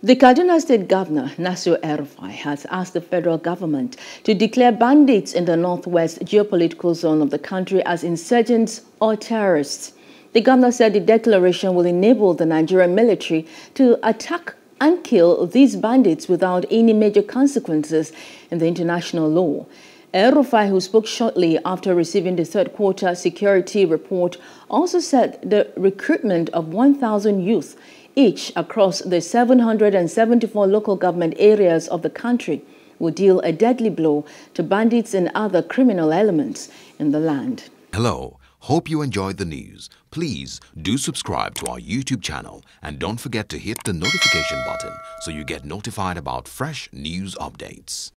The Kaduna State Governor, Nasir Erfai, has asked the federal government to declare bandits in the northwest geopolitical zone of the country as insurgents or terrorists. The governor said the declaration will enable the Nigerian military to attack and kill these bandits without any major consequences in the international law. Erufai, who spoke shortly after receiving the third quarter security report, also said the recruitment of 1,000 youth each across the 774 local government areas of the country will deal a deadly blow to bandits and other criminal elements in the land. Hello, hope you enjoyed the news. Please do subscribe to our YouTube channel and don't forget to hit the notification button so you get notified about fresh news updates.